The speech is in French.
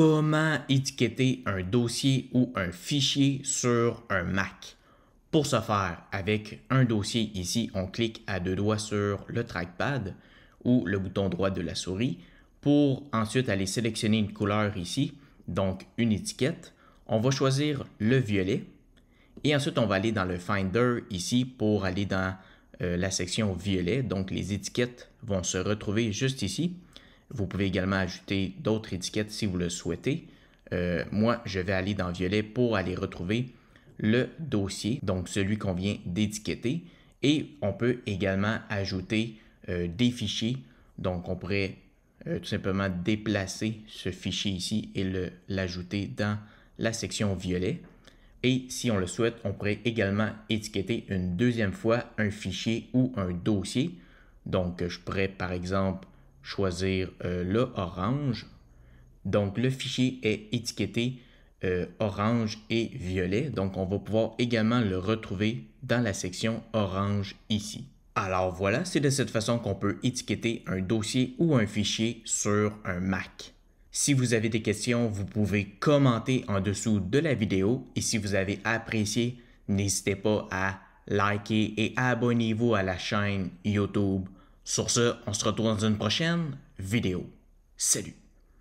comment étiqueter un dossier ou un fichier sur un Mac. Pour ce faire, avec un dossier ici, on clique à deux doigts sur le trackpad ou le bouton droit de la souris pour ensuite aller sélectionner une couleur ici, donc une étiquette. On va choisir le violet et ensuite on va aller dans le Finder ici pour aller dans euh, la section violet. Donc les étiquettes vont se retrouver juste ici. Vous pouvez également ajouter d'autres étiquettes si vous le souhaitez. Euh, moi, je vais aller dans Violet pour aller retrouver le dossier, donc celui qu'on vient d'étiqueter. Et on peut également ajouter euh, des fichiers. Donc, on pourrait euh, tout simplement déplacer ce fichier ici et l'ajouter dans la section Violet. Et si on le souhaite, on pourrait également étiqueter une deuxième fois un fichier ou un dossier. Donc, je pourrais par exemple choisir euh, le orange. Donc le fichier est étiqueté euh, orange et violet. Donc on va pouvoir également le retrouver dans la section orange ici. Alors voilà, c'est de cette façon qu'on peut étiqueter un dossier ou un fichier sur un Mac. Si vous avez des questions, vous pouvez commenter en dessous de la vidéo et si vous avez apprécié, n'hésitez pas à liker et abonnez-vous à la chaîne YouTube sur ce, on se retrouve dans une prochaine vidéo. Salut!